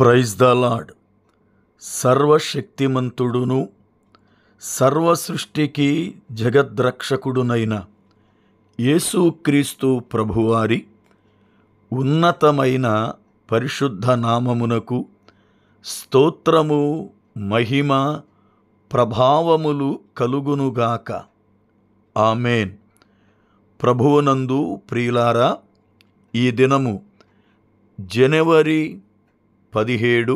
praise the lord సర్వశక్తిమంతుడును సర్వ సృష్టికి జగద్రక్షకుడునైన యేసుక్రీస్తు ప్రభువారి ఉన్నతమైన పరిశుద్ధ నామమునకు స్తోత్రము మహిమ ప్రభావములు కలుగునుగాక ఆమెన్ ప్రభువునందు ప్రియులారా ఈ దినము జనవరి పదిహేడు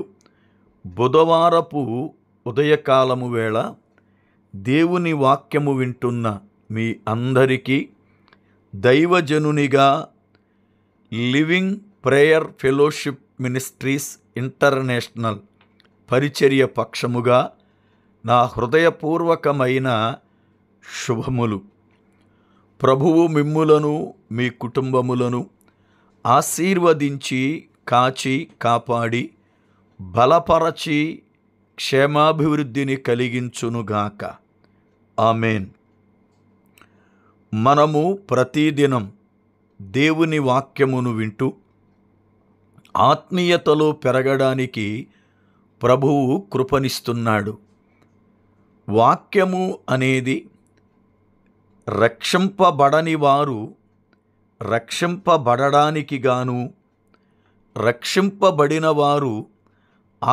బుధవారపు ఉదయకాలము వేళ దేవుని వాక్యము వింటున్న మీ అందరికీ దైవజనునిగా living prayer fellowship ministries international పరిచర్య పక్షముగా నా హృదయపూర్వకమైన శుభములు ప్రభువు మిమ్ములను మీ కుటుంబములను ఆశీర్వదించి కాచి కాపాడి బలపరచి క్షేమాభివృద్ధిని కలిగించునుగాక ఆమెన్ మనము ప్రతిదినం దేవుని వాక్యమును వింటూ ఆత్మీయతలో పెరగడానికి ప్రభువు కృపనిస్తున్నాడు వాక్యము అనేది రక్షింపబడని వారు రక్షింపబడడానికి గాను రక్షింపబడిన వారు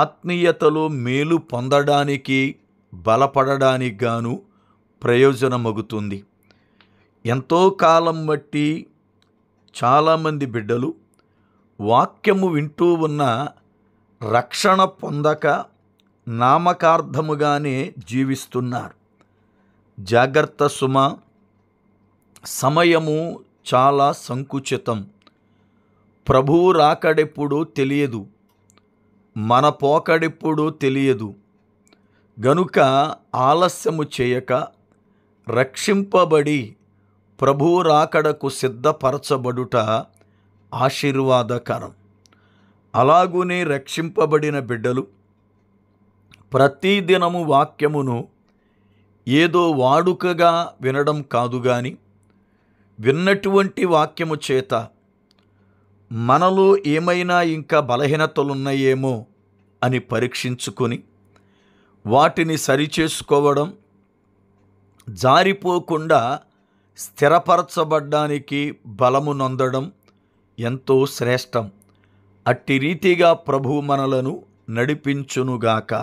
ఆత్మీయతలో మేలు పొందడానికి బలపడడానికి గాను ప్రయోజనమగుతుంది ఎంతో కాలం బట్టి చాలామంది బిడ్డలు వాక్యము వింటూ ఉన్న రక్షణ పొందక నామకార్థముగానే జీవిస్తున్నారు జాగ్రత్త సుమ సమయము చాలా సంకుచితం ప్రభువు రాకడెప్పుడు తెలియదు మన పోకడెప్పుడు తెలియదు గనుక ఆలస్యము చేయక రక్షింపబడి ప్రభువు రాకడకు సిద్ధపరచబడుట ఆశీర్వాదకరం అలాగునే రక్షింపబడిన బిడ్డలు ప్రతిదినము వాక్యమును ఏదో వాడుకగా వినడం కాదు కానీ విన్నటువంటి వాక్యము చేత మనలో ఏమైనా ఇంకా బలహీనతలున్నాయేమో అని పరీక్షించుకొని వాటిని సరిచేసుకోవడం జారిపోకుండా స్థిరపరచబడ్డానికి బలము నొందడం ఎంతో శ్రేష్టం అట్టి రీతిగా ప్రభు మనలను నడిపించునుగాక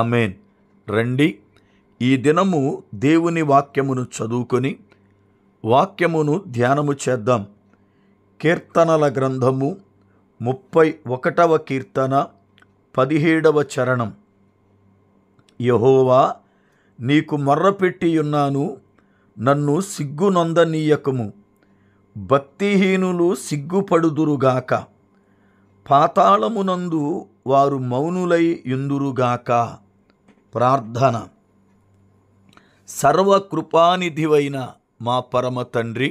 ఆమెన్ రండి ఈ దినము దేవుని వాక్యమును చదువుకొని వాక్యమును ధ్యానము చేద్దాం కీర్తనల గ్రంథము ముప్పై ఒకటవ కీర్తన పదిహేడవ చరణం యహోవా నీకు మర్రపెట్టియున్నాను నన్ను సిగ్గునొందనీయకము భక్తిహీనులు సిగ్గుపడుదురుగాక పాతాళమునందు వారు మౌనులై యుందురుగాక ప్రార్థన సర్వకృపానిధివైన మా పరమ తండ్రి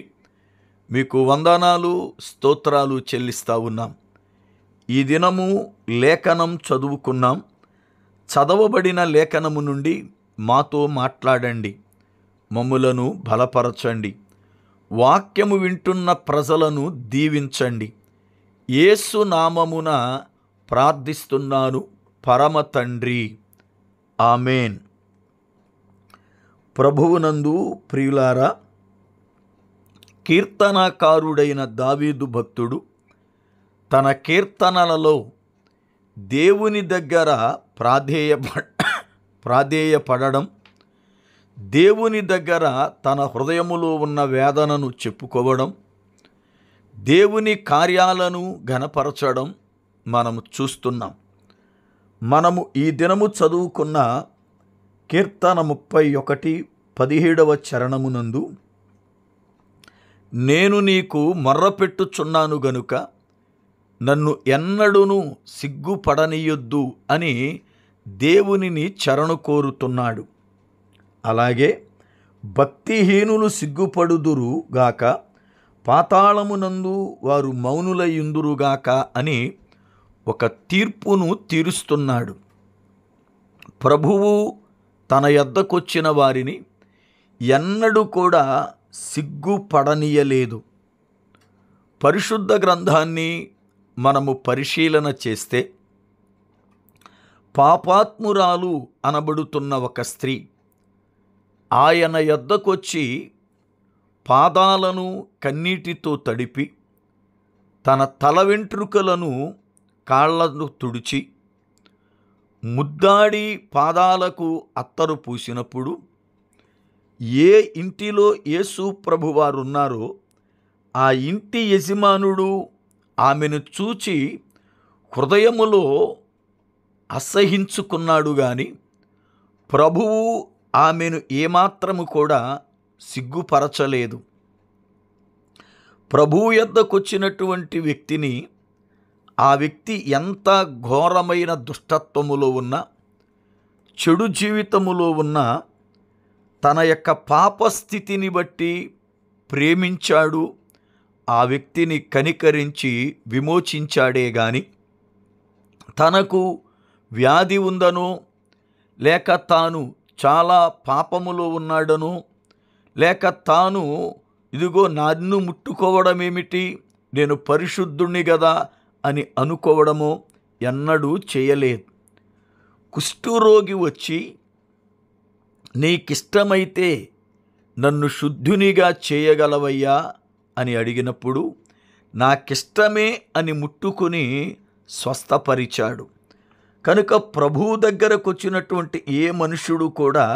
మీకు వందనాలు స్తోత్రాలు చెల్లిస్తూ ఉన్నాం ఈ దినము లేఖనం చదువుకున్నాం చదవబడిన లేఖనము నుండి మాతో మాట్లాడండి మమ్ములను బలపరచండి వాక్యము వింటున్న ప్రజలను దీవించండి ఏసు నామమున ప్రార్థిస్తున్నాను పరమ తండ్రి ఆమెన్ ప్రభువునందు ప్రియులారా కీర్తనకారుడైన దావీదు భక్తుడు తన కీర్తనలలో దేవుని దగ్గర ప్రాధేయ ప్రాధేయపడడం దేవుని దగ్గర తన హృదయములో ఉన్న వేదనను చెప్పుకోవడం దేవుని కార్యాలను ఘనపరచడం మనము చూస్తున్నాం మనము ఈ దినము చదువుకున్న కీర్తన ముప్పై ఒకటి పదిహేడవ చరణమునందు నేను నీకు మర్రపెట్టుచున్నాను గనుక నన్ను ఎన్నడూను సిగ్గుపడనీయొద్దు అని దేవునిని చరణు కోరుతున్నాడు అలాగే భక్తిహీనులు సిగ్గుపడుదురు గాక పాతాళమునందు వారు మౌనులయుందురుగాక అని ఒక తీర్పును తీరుస్తున్నాడు ప్రభువు తన ఎద్దకొచ్చిన వారిని ఎన్నడూ కూడా సిగ్గుపడనీయలేదు పరిశుద్ధ గ్రంథాన్ని మనము పరిశీలన చేస్తే పాపాత్మురాలు అనబడుతున్న ఒక స్త్రీ ఆయన యొద్దకొచ్చి పాదాలను కన్నీటితో తడిపి తన తల వెంట్రుకలను కాళ్లను తుడిచి ముద్దాడి పాదాలకు అత్తరు పూసినప్పుడు ఏ ఇంటిలో యేసు ప్రభువారు ఉన్నారో ఆ ఇంటి యజమానుడు ఆమెను చూచి హృదయములో అసహించుకున్నాడు గాని ప్రభువు ఆమెను ఏమాత్రము కూడా సిగ్గుపరచలేదు ప్రభువు ఎద్దకొచ్చినటువంటి వ్యక్తిని ఆ వ్యక్తి ఎంత ఘోరమైన దుష్టత్వములో ఉన్నా చెడు జీవితములో ఉన్న తన యొక్క పాపస్థితిని బట్టి ప్రేమించాడు ఆ వ్యక్తిని కనికరించి విమోచించాడే గాని తనకు వ్యాధి ఉందనో లేక తాను చాలా పాపములో ఉన్నాడనో లేక తాను ఇదిగో నన్ను ముట్టుకోవడం ఏమిటి నేను పరిశుద్ధుణ్ణి కదా అని అనుకోవడమో ఎన్నడూ చేయలేదు కుష్ఠురోగి వచ్చి నీకిష్టమైతే నన్ను శుద్ధునిగా చేయగలవయ్యా అని అడిగినప్పుడు నాకిష్టమే అని ముట్టుకుని స్వస్థపరిచాడు కనుక ప్రభువు దగ్గరకు వచ్చినటువంటి ఏ మనుషుడు కూడా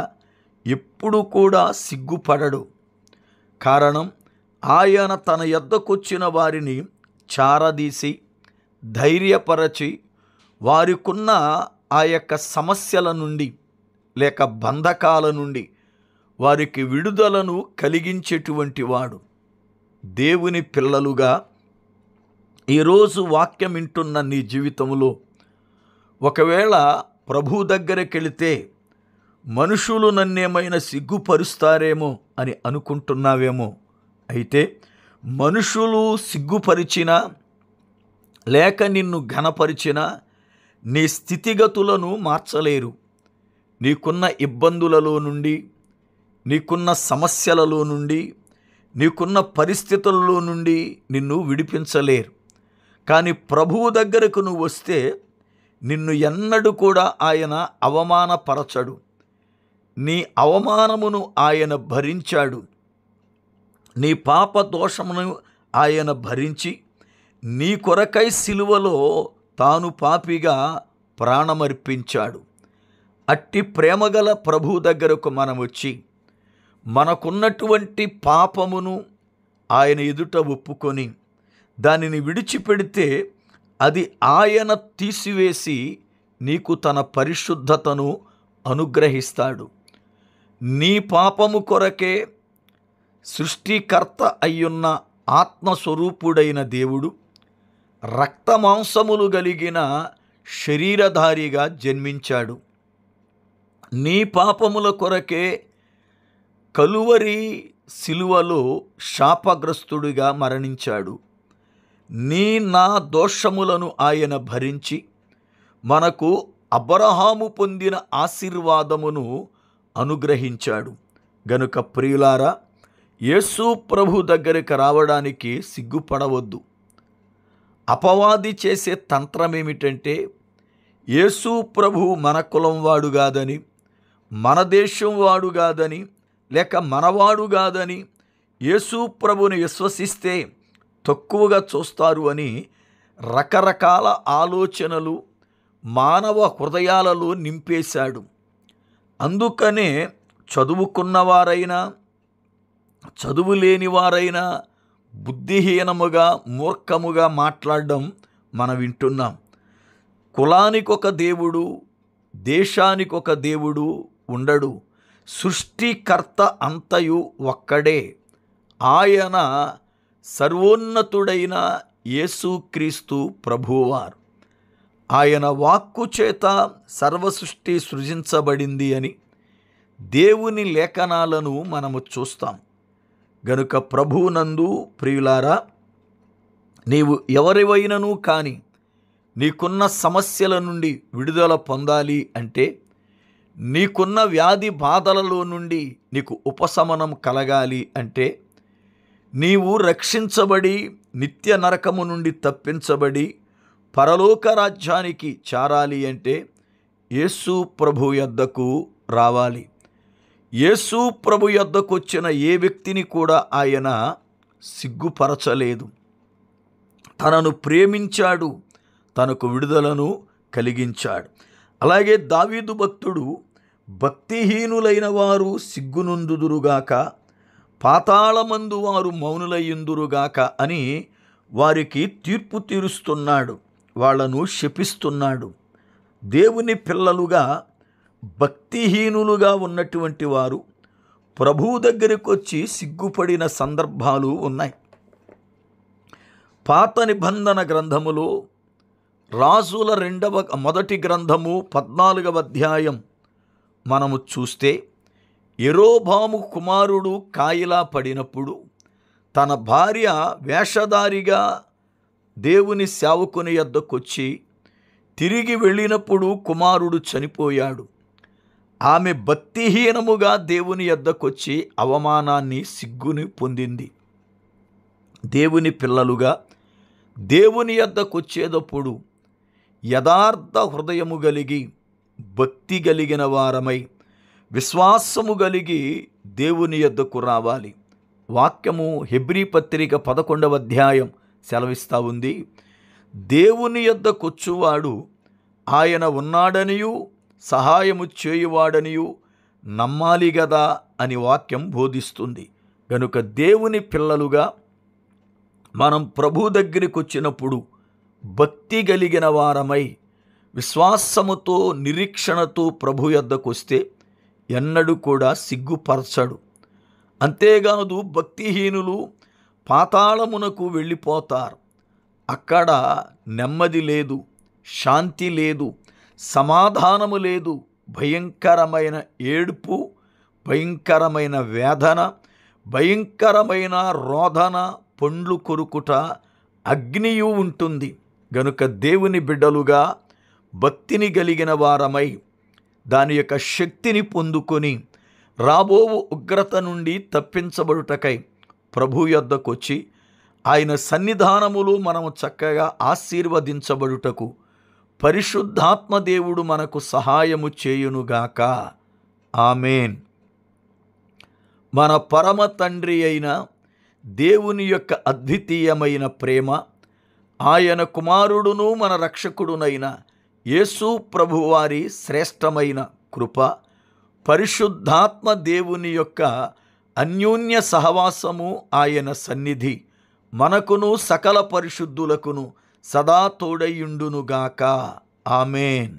ఎప్పుడు కూడా సిగ్గుపడడు కారణం ఆయన తన ఎద్దకొచ్చిన వారిని చారదీసి ధైర్యపరచి వారికున్న ఆ యొక్క సమస్యల నుండి లేక బంధకాల నుండి వారికి విడుదలను కలిగించేటువంటి వాడు దేవుని పిల్లలుగా ఈరోజు వాక్యం వింటున్న నీ జీవితంలో ఒకవేళ ప్రభు దగ్గరికి వెళితే మనుషులు నన్నేమైనా సిగ్గుపరుస్తారేమో అని అనుకుంటున్నావేమో అయితే మనుషులు సిగ్గుపరిచినా లేక నిన్ను ఘనపరిచినా నీ స్థితిగతులను మార్చలేరు నీకున్న ఇబ్బందులలో నుండి నీకున్న సమస్యలలో నుండి నీకున్న పరిస్థితులలో నుండి నిన్ను విడిపించలేరు కానీ ప్రభువు దగ్గరకు నువ్వు వస్తే నిన్ను ఎన్నడూ కూడా ఆయన అవమానపరచడు నీ అవమానమును ఆయన భరించాడు నీ పాప దోషమును ఆయన భరించి నీ కొరకై సిలువలో తాను పాపిగా ప్రాణమర్పించాడు అట్టి ప్రేమగల ప్రభు దగ్గరకు మనం వచ్చి మనకున్నటువంటి పాపమును ఆయన ఎదుట ఒప్పుకొని దానిని విడిచిపెడితే అది ఆయన తీసివేసి నీకు తన పరిశుద్ధతను అనుగ్రహిస్తాడు నీ పాపము కొరకే సృష్టికర్త అయ్యున్న ఆత్మస్వరూపుడైన దేవుడు రక్త మాంసములు కలిగిన శరీరధారిగా జన్మించాడు నీ పాపముల కొరకే కలువరి శిలువలో శాపగ్రస్తుడిగా మరణించాడు నీ నా దోషములను ఆయన భరించి మనకు అబ్రహాము పొందిన ఆశీర్వాదమును అనుగ్రహించాడు గనుక ప్రియులారా యేసు ప్రభు దగ్గరికి రావడానికి సిగ్గుపడవద్దు అపవాది చేసే తంత్రం ఏమిటంటే యేసు ప్రభు మన కులం వాడు కాదని మన దేశం వాడు కాదని లేక మనవాడు కాదని యేసు ప్రభుని విశ్వసిస్తే తక్కువగా చూస్తారు అని రకరకాల ఆలోచనలు మానవ హృదయాలలో నింపేశాడు అందుకనే చదువుకున్నవారైనా చదువు లేనివారైనా బుద్ధిహీనముగా మూర్ఖముగా మాట్లాడడం మనం వింటున్నాం కులానికొక దేవుడు దేశానికొక దేవుడు ఉండడు సృష్టికర్త అంతయు ఒక్కడే ఆయన సర్వోన్నతుడైన యేసుక్రీస్తు ప్రభువారు ఆయన వాక్కు చేత సర్వసృష్టి సృజించబడింది అని దేవుని లేఖనాలను మనము చూస్తాం గనుక ప్రభువునందు ప్రియులారా నీవు ఎవరివైనను కానీ నీకున్న సమస్యల నుండి విడుదల పొందాలి అంటే నీకున్న వ్యాధి బాధలలో నుండి నీకు ఉపశమనం కలగాలి అంటే నీవు రక్షించబడి నిత్య నరకము నుండి తప్పించబడి పరలోక రాజ్యానికి చేరాలి అంటే యేసు ప్రభు యొద్దకు రావాలి యేసు ప్రభు యొద్దకు వచ్చిన ఏ వ్యక్తిని కూడా ఆయన సిగ్గుపరచలేదు తనను ప్రేమించాడు తనకు విడుదలను కలిగించాడు అలాగే దావీదు భక్తుడు భక్తిహీనులైన వారు సిగ్గునుందుదురుగాక పాతాళమందు వారు మౌనులయ్యుందురుగాక అని వారికి తీర్పు తీరుస్తున్నాడు వాళ్లను శపిస్తున్నాడు దేవుని పిల్లలుగా భక్తిహీనులుగా ఉన్నటువంటి వారు ప్రభువు దగ్గరికి వచ్చి సిగ్గుపడిన సందర్భాలు ఉన్నాయి పాత నిబంధన గ్రంథములో రాజుల రెండవ మొదటి గ్రంథము పద్నాలుగవ అధ్యాయం మనము చూస్తే ఎరోబాము కుమారుడు కాయిలా పడినప్పుడు తన భార్య వేషధారిగా దేవుని సేవకుని యొద్దకొచ్చి తిరిగి వెళ్ళినప్పుడు కుమారుడు చనిపోయాడు ఆమె భక్తిహీనముగా దేవుని యొద్దకొచ్చి అవమానాన్ని సిగ్గుని పొందింది దేవుని పిల్లలుగా దేవుని యొద్దకొచ్చేటప్పుడు యథార్థ హృదయము కలిగి భక్తి కలిగిన వారమై విశ్వాసము కలిగి దేవుని యొద్దకు రావాలి వాక్యము హెబ్రీ పత్రిక పదకొండవ అధ్యాయం సెలవిస్తూ ఉంది దేవుని యొద్దకొచ్చువాడు ఆయన ఉన్నాడనియు సహాయము చేయువాడనియు నమ్మాలి కదా అని వాక్యం బోధిస్తుంది కనుక దేవుని పిల్లలుగా మనం ప్రభు దగ్గరికి వచ్చినప్పుడు భక్తి కలిగిన వారమై విశ్వాసముతో నిరీక్షణతో ప్రభు యొద్దకొస్తే ఎన్నడూ కూడా సిగ్గుపరచడు అంతేకాదు భక్తిహీనులు పాతాళమునకు వెళ్ళిపోతారు అక్కడ నెమ్మది లేదు శాంతి లేదు సమాధానము లేదు భయంకరమైన ఏడుపు భయంకరమైన వేదన భయంకరమైన రోధన పండ్లు కొరుకుట అగ్నియు ఉంటుంది గనుక దేవుని బిడ్డలుగా భక్తిని కలిగిన వారమై దాని యొక్క శక్తిని పొందుకొని రాబో ఉగ్రత నుండి తప్పించబడుటకై ప్రభు యొద్దకొచ్చి ఆయన సన్నిధానములు మనము చక్కగా ఆశీర్వదించబడుటకు పరిశుద్ధాత్మ దేవుడు మనకు సహాయము చేయునుగాక ఆమెన్ మన పరమ తండ్రి అయిన దేవుని యొక్క అద్వితీయమైన ప్రేమ ఆయన కుమారుడును మన రక్షకుడునైన యేసు ప్రభువారి శ్రేష్టమైన కృప పరిశుద్ధాత్మ దేవుని యొక్క అన్యోన్య సహవాసము ఆయన సన్నిధి మనకును సకల పరిశుద్ధులకును సదా తోడయుండునుగాక ఆమెన్